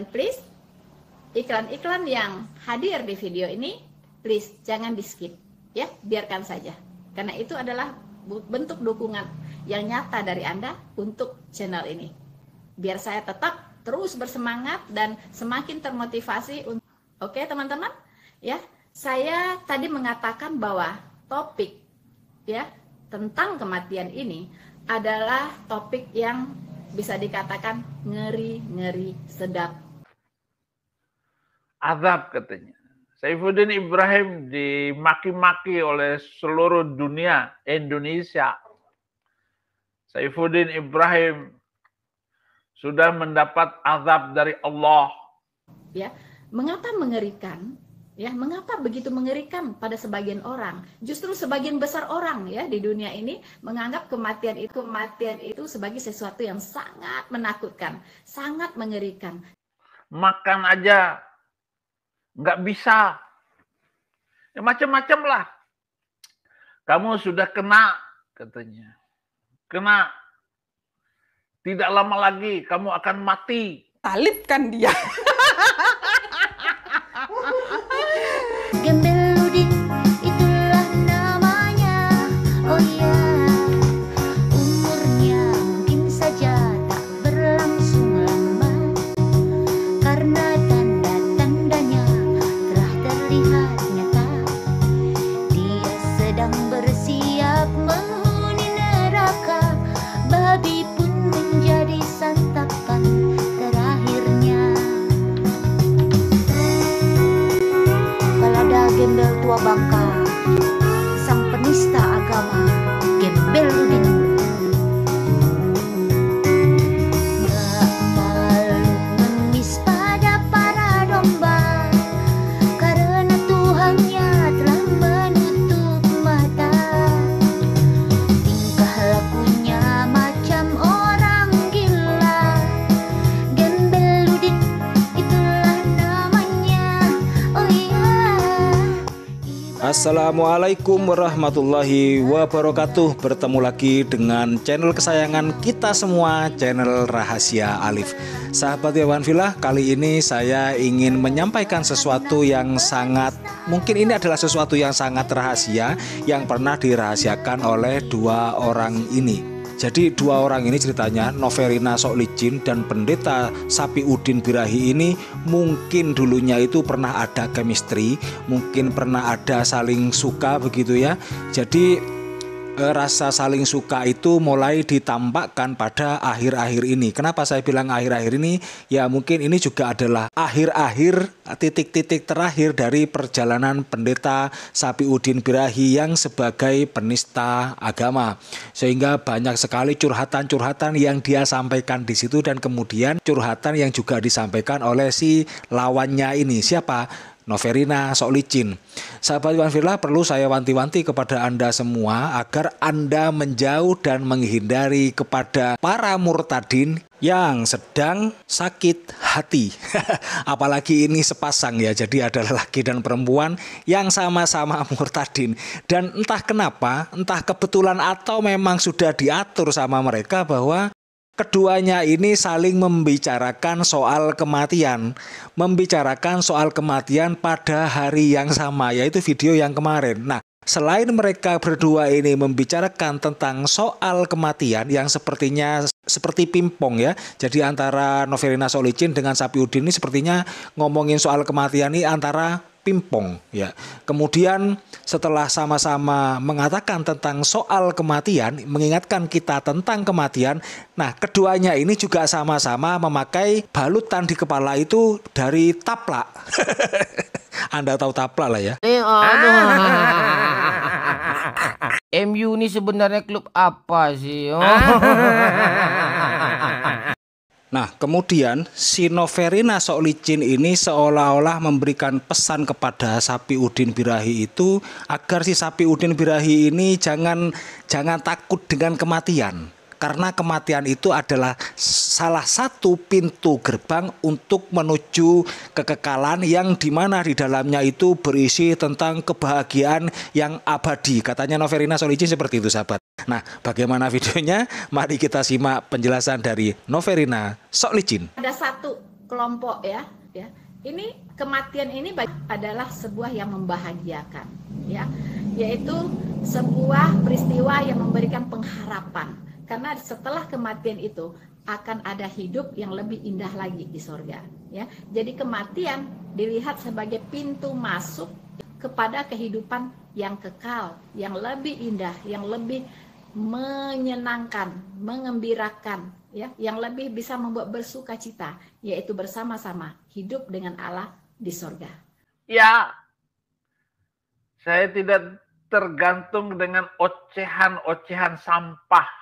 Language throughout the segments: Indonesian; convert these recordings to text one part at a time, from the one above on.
dan please iklan-iklan yang hadir di video ini please jangan di skip ya biarkan saja karena itu adalah bentuk dukungan yang nyata dari Anda untuk channel ini biar saya tetap terus bersemangat dan semakin termotivasi untuk Oke teman-teman ya saya tadi mengatakan bahwa topik ya tentang kematian ini adalah topik yang bisa dikatakan ngeri-ngeri sedap azab katanya. Saifuddin Ibrahim dimaki-maki oleh seluruh dunia Indonesia. Saifuddin Ibrahim sudah mendapat azab dari Allah. Ya, mengapa mengerikan? Ya, mengapa begitu mengerikan pada sebagian orang? Justru sebagian besar orang ya di dunia ini menganggap kematian itu kematian itu sebagai sesuatu yang sangat menakutkan, sangat mengerikan. Makan aja Nggak bisa. Ya, macam-macam lah. Kamu sudah kena, katanya. Kena. Tidak lama lagi kamu akan mati. Talib kan dia. Purwabaga. Assalamualaikum warahmatullahi wabarakatuh Bertemu lagi dengan channel kesayangan kita semua Channel Rahasia Alif Sahabat Yawan Villa Kali ini saya ingin menyampaikan sesuatu yang sangat Mungkin ini adalah sesuatu yang sangat rahasia Yang pernah dirahasiakan oleh dua orang ini jadi dua orang ini ceritanya Noverina Sok Licin dan Pendeta Sapi Udin Birahi ini mungkin dulunya itu pernah ada chemistry, mungkin pernah ada saling suka begitu ya. Jadi Eh, rasa saling suka itu mulai ditampakkan pada akhir-akhir ini. Kenapa saya bilang akhir-akhir ini? Ya mungkin ini juga adalah akhir-akhir titik-titik terakhir dari perjalanan pendeta Sapi Udin Birahi yang sebagai penista agama. Sehingga banyak sekali curhatan-curhatan yang dia sampaikan di situ dan kemudian curhatan yang juga disampaikan oleh si lawannya ini. Siapa? Noverina sok licin. Sahabat Iwan Firla perlu saya wanti-wanti kepada Anda semua agar Anda menjauh dan menghindari kepada para murtadin yang sedang sakit hati. Apalagi ini sepasang ya, jadi ada lelaki dan perempuan yang sama-sama murtadin. Dan entah kenapa, entah kebetulan atau memang sudah diatur sama mereka bahwa Keduanya ini saling membicarakan soal kematian, membicarakan soal kematian pada hari yang sama, yaitu video yang kemarin. Nah, Selain mereka berdua ini membicarakan tentang soal kematian yang sepertinya seperti pimpong ya. Jadi antara Novelina Solicin dengan sapi Udin ini sepertinya ngomongin soal kematian ini antara pimpong ya. Kemudian setelah sama-sama mengatakan tentang soal kematian, mengingatkan kita tentang kematian. Nah, keduanya ini juga sama-sama memakai balutan di kepala itu dari taplak. Anda tahu tapla lah ya. Eh, aduh. MU ini sebenarnya klub apa sih? Oh. Nah, kemudian Sinoverina Soklicin ini seolah-olah memberikan pesan kepada sapi Udin Birahi itu agar si sapi Udin Birahi ini jangan jangan takut dengan kematian karena kematian itu adalah salah satu pintu gerbang untuk menuju kekekalan yang dimana di dalamnya itu berisi tentang kebahagiaan yang abadi katanya Noverina Solici seperti itu sahabat Nah, bagaimana videonya? Mari kita simak penjelasan dari Noverina Solicin. Ada satu kelompok ya, ya. Ini kematian ini adalah sebuah yang membahagiakan, ya. Yaitu sebuah peristiwa yang memberikan pengharapan karena setelah kematian itu akan ada hidup yang lebih indah lagi di sorga ya jadi kematian dilihat sebagai pintu masuk kepada kehidupan yang kekal yang lebih indah yang lebih menyenangkan mengembirakan ya yang lebih bisa membuat bersuka cita yaitu bersama-sama hidup dengan Allah di sorga ya saya tidak tergantung dengan ocehan-ocehan sampah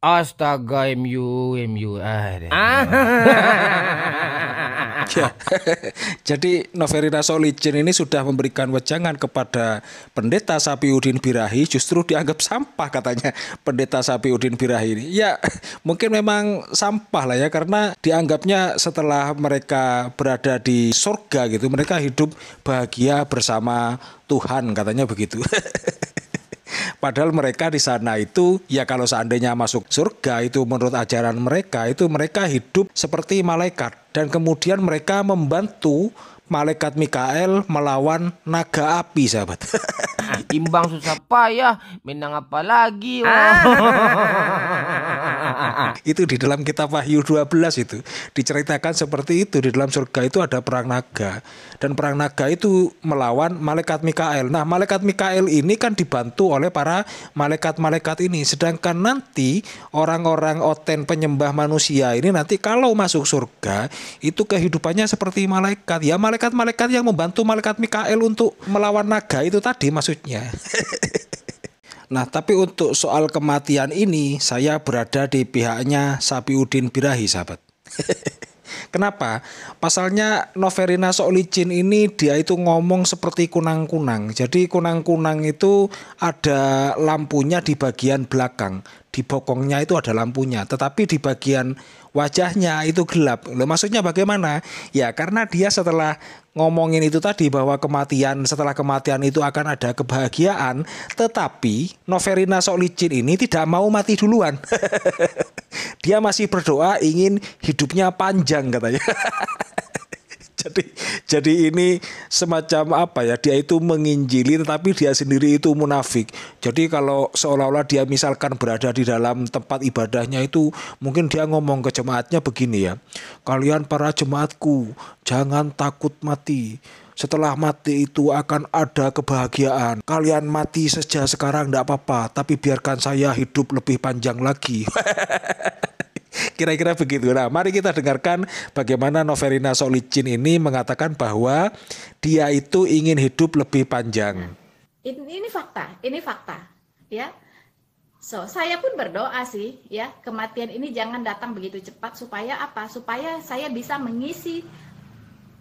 Astaga MU MU ah. ya. Jadi Noveri Solijen ini sudah memberikan wejangan kepada pendeta sapi Udin Birahi justru dianggap sampah katanya pendeta sapi Udin Birahi ini. Ya mungkin memang sampah lah ya karena dianggapnya setelah mereka berada di surga gitu mereka hidup bahagia bersama Tuhan katanya begitu. Padahal mereka di sana itu ya kalau seandainya masuk surga itu menurut ajaran mereka itu mereka hidup seperti malaikat dan kemudian mereka membantu malaikat Mikael melawan naga api, sahabat. Imbang susah payah, menang apa lagi? Wow. Ah, ah, ah. itu di dalam kitab Wahyu 12 itu diceritakan seperti itu di dalam surga itu ada perang naga dan perang naga itu melawan malaikat Mikael. Nah, malaikat Mikael ini kan dibantu oleh para malaikat-malaikat ini. Sedangkan nanti orang-orang oten penyembah manusia ini nanti kalau masuk surga itu kehidupannya seperti malaikat. Ya, malaikat-malaikat yang membantu malaikat Mikael untuk melawan naga itu tadi maksudnya. Nah, tapi untuk soal kematian ini saya berada di pihaknya sapi Udin Birahi, sahabat. Kenapa? Pasalnya Noverina Solicin ini dia itu ngomong seperti kunang-kunang. Jadi kunang-kunang itu ada lampunya di bagian belakang di bokongnya itu ada lampunya, tetapi di bagian wajahnya itu gelap. Loh, maksudnya bagaimana? Ya, karena dia setelah ngomongin itu tadi bahwa kematian setelah kematian itu akan ada kebahagiaan, tetapi Noverina Solicin ini tidak mau mati duluan. dia masih berdoa ingin hidupnya panjang katanya. jadi jadi ini semacam apa ya dia itu menginjili tetapi dia sendiri itu munafik jadi kalau seolah-olah dia misalkan berada di dalam tempat ibadahnya itu mungkin dia ngomong ke jemaatnya begini ya kalian para jemaatku jangan takut mati setelah mati itu akan ada kebahagiaan. Kalian mati sejak sekarang tidak apa-apa, tapi biarkan saya hidup lebih panjang lagi. Kira-kira begitu. Nah, mari kita dengarkan bagaimana Noverina Solicin ini mengatakan bahwa dia itu ingin hidup lebih panjang. Ini, ini fakta, ini fakta, ya. So, saya pun berdoa sih, ya, kematian ini jangan datang begitu cepat supaya apa? Supaya saya bisa mengisi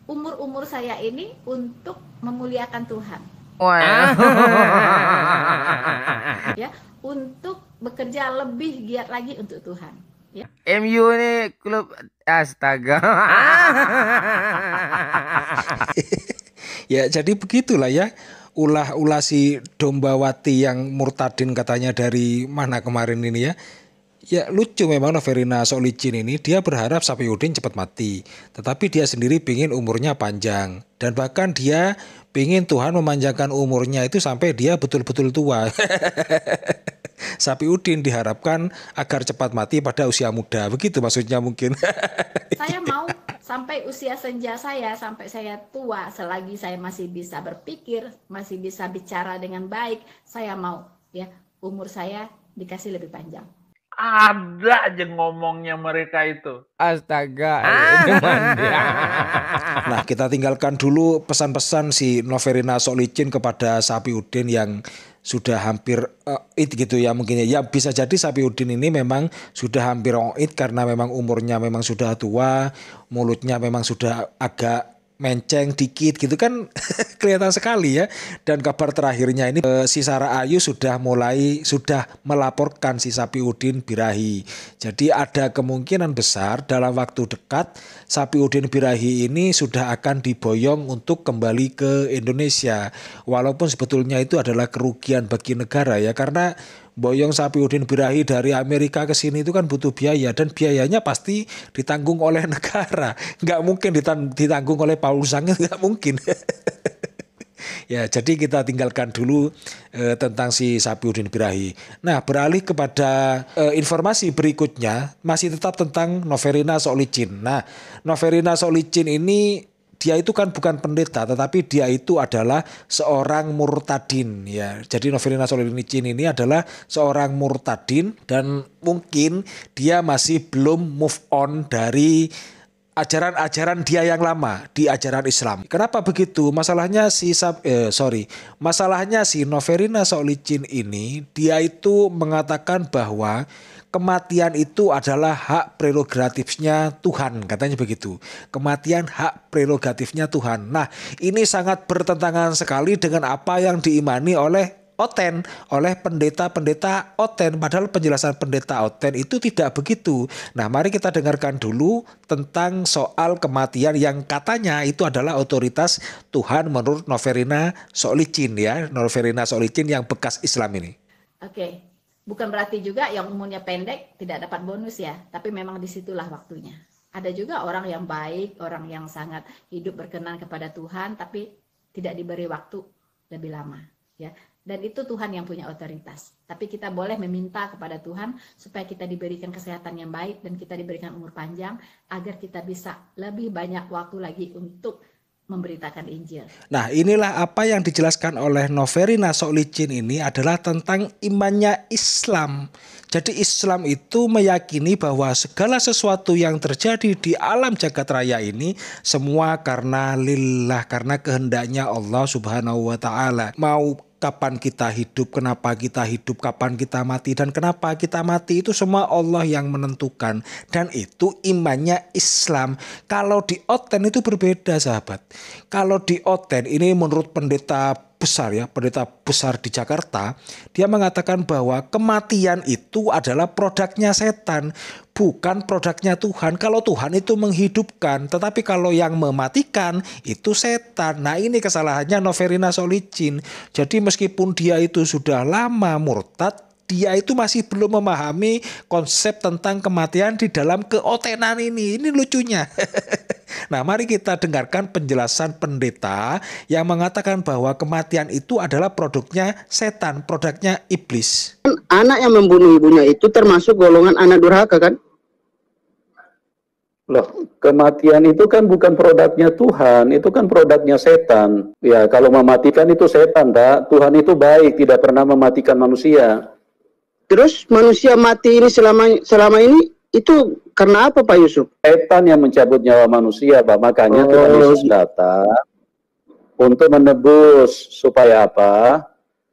umur-umur saya ini untuk memuliakan Tuhan. Wah. ya, untuk bekerja lebih giat lagi untuk Tuhan. Ya. MU ini klub astaga. ya jadi begitulah ya ulah ulah si Dombawati yang murtadin katanya dari mana kemarin ini ya Ya lucu memang Noverina Solicin ini dia berharap sapi udin cepat mati. Tetapi dia sendiri pingin umurnya panjang. Dan bahkan dia pingin Tuhan memanjangkan umurnya itu sampai dia betul-betul tua. Sapi udin diharapkan agar cepat mati pada usia muda. Begitu maksudnya mungkin. saya mau sampai usia senja saya, sampai saya tua, selagi saya masih bisa berpikir, masih bisa bicara dengan baik, saya mau ya umur saya dikasih lebih panjang ada aja ngomongnya mereka itu. Astaga, ah. Nah, kita tinggalkan dulu pesan-pesan si Noverina Solicin kepada Sapi Udin yang sudah hampir uh, it gitu ya mungkin ya. ya bisa jadi Sapi Udin ini memang sudah hampir it karena memang umurnya memang sudah tua mulutnya memang sudah agak menceng dikit gitu kan kelihatan sekali ya. Dan kabar terakhirnya ini e, si Sarah Ayu sudah mulai sudah melaporkan si sapi Udin Birahi. Jadi ada kemungkinan besar dalam waktu dekat sapi Udin Birahi ini sudah akan diboyong untuk kembali ke Indonesia. Walaupun sebetulnya itu adalah kerugian bagi negara ya karena boyong sapi udin birahi dari Amerika ke sini itu kan butuh biaya dan biayanya pasti ditanggung oleh negara nggak mungkin ditanggung oleh Paulus Sange nggak mungkin ya jadi kita tinggalkan dulu eh, tentang si sapi udin Birahi. Nah beralih kepada eh, informasi berikutnya masih tetap tentang Noverina Solicin. Nah Noverina Solicin ini dia itu kan bukan pendeta tetapi dia itu adalah seorang murtadin ya. Jadi Novelina solinicin ini adalah seorang murtadin dan mungkin dia masih belum move on dari ajaran-ajaran dia yang lama di ajaran Islam. Kenapa begitu? Masalahnya si Sab, eh, sorry, masalahnya si Noverina Solicin ini dia itu mengatakan bahwa kematian itu adalah hak prerogatifnya Tuhan, katanya begitu. Kematian hak prerogatifnya Tuhan. Nah, ini sangat bertentangan sekali dengan apa yang diimani oleh Oten oleh pendeta-pendeta Oten padahal penjelasan pendeta Oten itu tidak begitu. Nah, mari kita dengarkan dulu tentang soal kematian yang katanya itu adalah otoritas Tuhan menurut Noverina Solicin ya, Noverina Solicin yang bekas Islam ini. Oke. Bukan berarti juga yang umumnya pendek tidak dapat bonus ya, tapi memang disitulah waktunya. Ada juga orang yang baik, orang yang sangat hidup berkenan kepada Tuhan, tapi tidak diberi waktu lebih lama ya dan itu Tuhan yang punya otoritas. Tapi kita boleh meminta kepada Tuhan supaya kita diberikan kesehatan yang baik dan kita diberikan umur panjang agar kita bisa lebih banyak waktu lagi untuk memberitakan Injil. Nah, inilah apa yang dijelaskan oleh Noverina Soklicin ini adalah tentang imannya Islam. Jadi Islam itu meyakini bahwa segala sesuatu yang terjadi di alam jagat raya ini semua karena lillah, karena kehendaknya Allah Subhanahu wa taala. Mau kapan kita hidup, kenapa kita hidup, kapan kita mati, dan kenapa kita mati itu semua Allah yang menentukan. Dan itu imannya Islam. Kalau di Oten itu berbeda sahabat. Kalau di Oten ini menurut pendeta besar ya, pendeta besar di Jakarta, dia mengatakan bahwa kematian itu adalah produknya setan, bukan produknya Tuhan. Kalau Tuhan itu menghidupkan, tetapi kalau yang mematikan itu setan. Nah ini kesalahannya Noverina Solicin. Jadi meskipun dia itu sudah lama murtad, dia itu masih belum memahami konsep tentang kematian di dalam keotenan ini. Ini lucunya. Nah, mari kita dengarkan penjelasan pendeta yang mengatakan bahwa kematian itu adalah produknya setan, produknya iblis. Anak yang membunuh ibunya itu termasuk golongan anak durhaka kan? Loh, kematian itu kan bukan produknya Tuhan, itu kan produknya setan. Ya, kalau mematikan itu setan, tak? Tuhan itu baik, tidak pernah mematikan manusia. Terus manusia mati ini selama selama ini itu karena apa Pak Yusuf? Setan yang mencabut nyawa manusia, Pak. Makanya oh. Tuhan Yesus iya. datang untuk menebus supaya apa?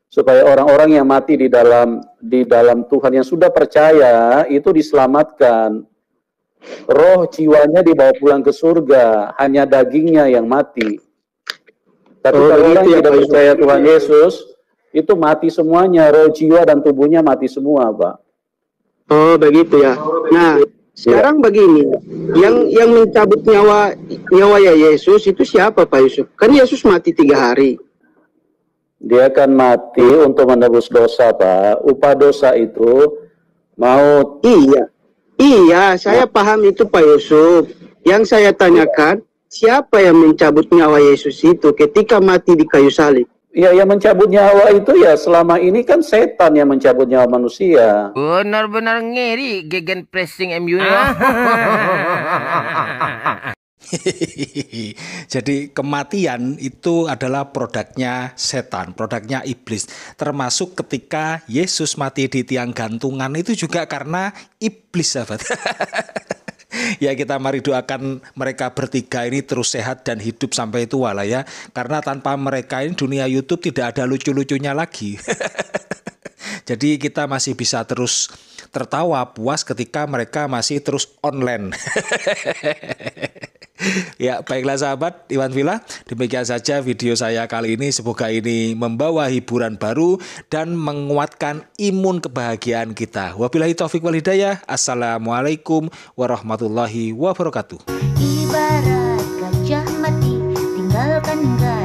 Supaya orang-orang yang mati di dalam di dalam Tuhan yang sudah percaya itu diselamatkan. Roh jiwanya dibawa pulang ke surga, hanya dagingnya yang mati. Tapi oh, kalau iya, orang yang iya, tidak percaya Tuhan Yesus, itu mati semuanya, roh jiwa dan tubuhnya mati semua, Pak. Oh begitu ya. Nah Iya. Sekarang begini, yang yang mencabut nyawa nyawa ya Yesus itu siapa Pak Yusuf? Kan Yesus mati tiga hari. Dia akan mati untuk menebus dosa Pak. Upah dosa itu maut iya iya saya ya. paham itu Pak Yusuf. Yang saya tanyakan siapa yang mencabut nyawa Yesus itu ketika mati di kayu salib? Ya, yang mencabut nyawa itu ya selama ini kan setan yang mencabut nyawa manusia. Benar-benar ngeri gegen pressing MU ya. Jadi kematian itu adalah produknya setan, produknya iblis. Termasuk ketika Yesus mati di tiang gantungan itu juga karena iblis sahabat. ya kita mari doakan mereka bertiga ini terus sehat dan hidup sampai tua lah ya. Karena tanpa mereka ini dunia YouTube tidak ada lucu-lucunya lagi. Jadi kita masih bisa terus tertawa puas ketika mereka masih terus online. ya, baiklah sahabat Iwan Villa, demikian saja video saya kali ini. Semoga ini membawa hiburan baru dan menguatkan imun kebahagiaan kita. Wabillahi taufik wal hidayah. Assalamualaikum warahmatullahi wabarakatuh. Ibarat gajah mati, tinggalkan gajah.